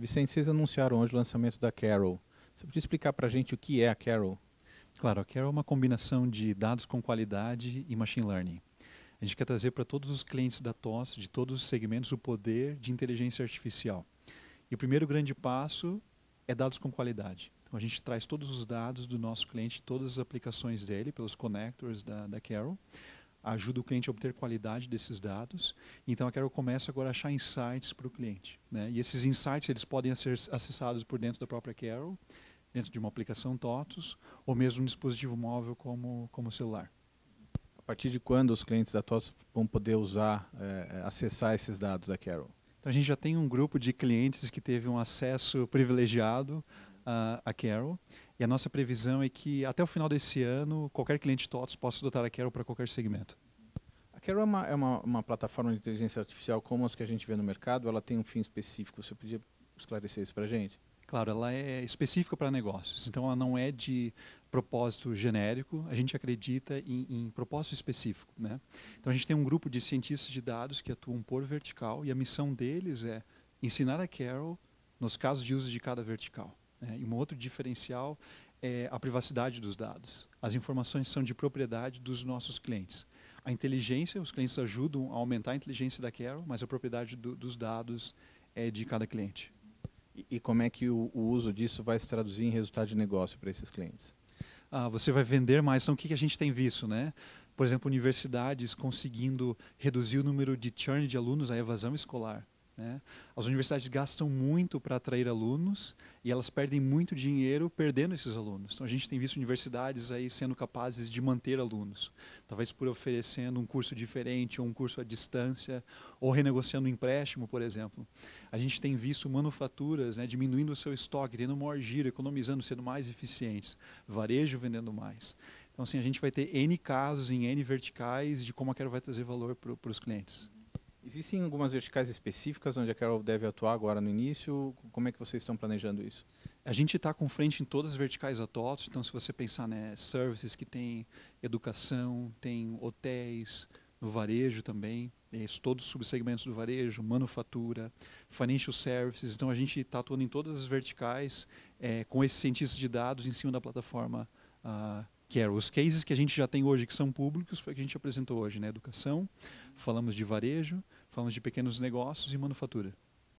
Vicente, vocês anunciaram hoje o lançamento da Carol. Você podia explicar para a gente o que é a Carol? Claro, a Carol é uma combinação de dados com qualidade e machine learning. A gente quer trazer para todos os clientes da TOS, de todos os segmentos, o poder de inteligência artificial. E o primeiro grande passo é dados com qualidade. Então a gente traz todos os dados do nosso cliente, todas as aplicações dele, pelos connectors da, da Carol, ajuda o cliente a obter qualidade desses dados. Então, a Carol começa agora a achar insights para o cliente. Né? E esses insights eles podem ser acessados por dentro da própria Carol, dentro de uma aplicação TOTUS, ou mesmo um dispositivo móvel como, como celular. A partir de quando os clientes da TOTUS vão poder usar, é, acessar esses dados da Carol? Então, a gente já tem um grupo de clientes que teve um acesso privilegiado uh, à Carol. E a nossa previsão é que até o final desse ano, qualquer cliente TOTS possa adotar a Carol para qualquer segmento. A Carol é, uma, é uma, uma, plataforma de inteligência artificial como as que a gente vê no mercado, ela tem um fim específico. Você podia esclarecer isso para a gente? Claro, ela é específica para negócios, então ela não é de propósito genérico, a gente acredita em, em, propósito específico. Né? Então a gente tem um grupo de cientistas de dados que atuam por vertical e a missão deles é ensinar a Carol nos casos de uso de cada vertical. Né? E um outro diferencial é a privacidade dos dados. As informações são de propriedade dos nossos clientes. A inteligência, os clientes ajudam a aumentar a inteligência da Carol, mas a propriedade do, dos dados é de cada cliente. E, e como é que o, o, uso disso vai se traduzir em resultado de negócio para esses clientes? Ah, você vai vender mais. Então, o que, que a gente tem visto? Né? Por exemplo, universidades conseguindo reduzir o número de churn de alunos, a evasão escolar. Né? As universidades gastam muito para atrair alunos e elas perdem muito dinheiro perdendo esses alunos. Então a gente tem visto universidades aí sendo capazes de manter alunos, talvez por oferecendo um curso diferente ou um curso à distância ou renegociando um empréstimo, por exemplo. A gente tem visto manufaturas né, diminuindo o seu estoque, tendo maior giro, economizando, sendo mais eficientes, varejo vendendo mais. Então assim a gente vai ter n casos em n verticais de como a Quero vai trazer valor para os clientes. Existem algumas verticais específicas onde a Carol deve atuar agora no início? Como é que vocês estão planejando isso? A gente está com frente em todas as verticais atuais. Então, se você pensar né, services que tem educação, tem hotéis, no varejo também, é todos os subsegmentos do varejo, manufatura, financial services. Então, a gente está atuando em todas as verticais é, com esses cientistas de dados em cima da plataforma uh, que eram os cases que a gente já tem hoje, que são públicos, foi o que a gente apresentou hoje, né? Educação, falamos de varejo, falamos de pequenos negócios e manufatura.